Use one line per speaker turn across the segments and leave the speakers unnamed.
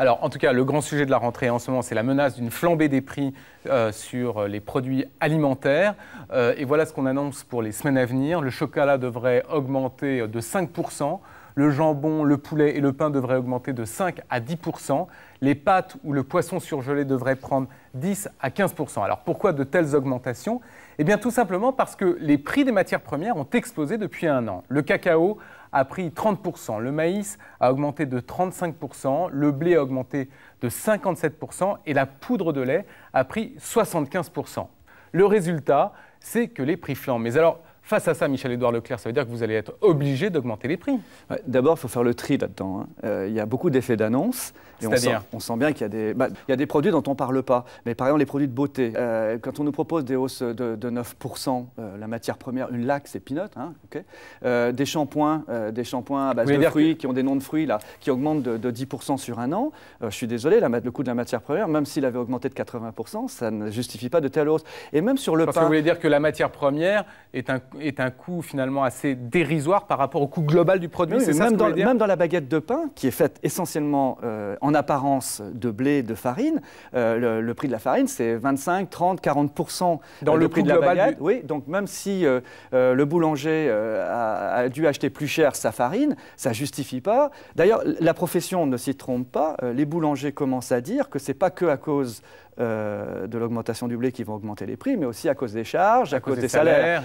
Alors, en tout cas, le grand sujet de la rentrée en ce moment, c'est la menace d'une flambée des prix euh, sur euh, les produits alimentaires. Euh, et voilà ce qu'on annonce pour les semaines à venir. Le chocolat devrait augmenter de 5 le jambon, le poulet et le pain devraient augmenter de 5 à 10 Les pâtes ou le poisson surgelé devraient prendre 10 à 15 Alors pourquoi de telles augmentations Eh bien tout simplement parce que les prix des matières premières ont explosé depuis un an. Le cacao a pris 30%, le maïs a augmenté de 35%, le blé a augmenté de 57% et la poudre de lait a pris 75%. Le résultat, c'est que les prix flambent. Mais alors, Face à ça, Michel-Édouard Leclerc, ça veut dire que vous allez être obligé d'augmenter les prix. D'abord, il faut faire le tri là-dedans. Hein. Euh, il y a beaucoup d'effets d'annonce. cest dire
on, sent bien qu'il y, a des, bah, des produits dont on ne parle pas. Mais par exemple, les produits de beauté. Euh, quand on nous propose des hausses de, 9%, euh, la matière première, une laque, c'est pinote, hein, des shampoings, des shampoings à base de fruits qui ont des noms de fruits, là, qui augmentent de, 10% sur un an. je suis désolé, la, le coût de la matière première, même s'il avait augmenté de 80%, ça ne justifie pas de telle hausse.
Et même sur le pain. Parce que vous voulez dire que la matière première est un est un coût finalement assez dérisoire par rapport au coût global du produit. même, dans, même
dans la baguette de pain, qui est faite essentiellement euh, en apparence de blé, de farine, euh, le, prix de la farine, c'est 25, 30, 40 dans le, prix de la baguette. Oui, donc même si euh, le boulanger a, dû acheter plus cher sa farine, ça justifie pas. D'ailleurs, la profession ne s'y trompe pas. Les boulangers commencent à dire que c'est pas que à cause de l'augmentation du blé qui vont augmenter les prix, mais aussi à cause des charges, à, cause, des, salaires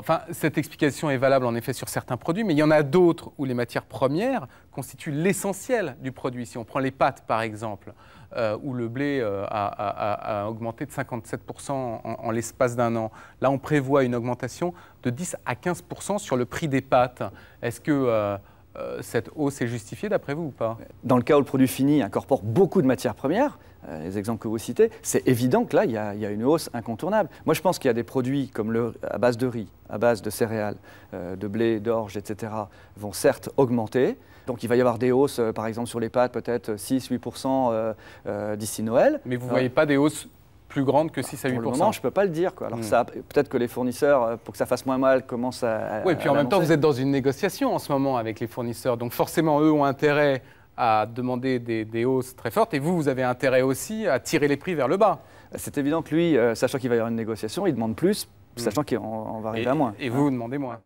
enfin, cette explication est valable en effet sur certains produits, mais il y en a d'autres où les matières premières constituent l'essentiel du produit. Si on prend les pâtes par exemple, euh, où le blé euh, a, augmenté de 57% en, l'espace d'un an, là on prévoit une augmentation de 10 à 15% sur le prix des pâtes. Est-ce que... Euh, euh, cette hausse est justifiée d'après vous ou pas
Dans le cas où le produit fini incorpore beaucoup de matières premières, euh, les exemples que vous citez, c'est évident que là, il y, a, une hausse incontournable. Moi, je pense qu'il y a des produits comme le, à base de riz, à base de céréales, euh, de blé, d'orge, etc., vont certes augmenter. Donc il va y avoir des hausses, par exemple sur les pâtes, peut-être 6-8% d'ici Noël. Mais vous ne voyez pas des hausses plus grande que 6 à 8 Pour je ne peux pas le dire. Quoi. Alors hmm. peut-être que les fournisseurs, euh, pour que ça fasse moins mal, commencent à. Oui, et puis en même temps, vous êtes dans
une négociation en ce moment avec les fournisseurs. Donc forcément, eux ont intérêt à demander des, hausses très fortes et vous, vous avez intérêt aussi à tirer les prix vers le bas. Bah, c'est évident que lui, euh, sachant qu'il va y avoir une négociation, il demande plus, hmm. sachant qu'on va arriver à moins. Et vous, vous demandez moins.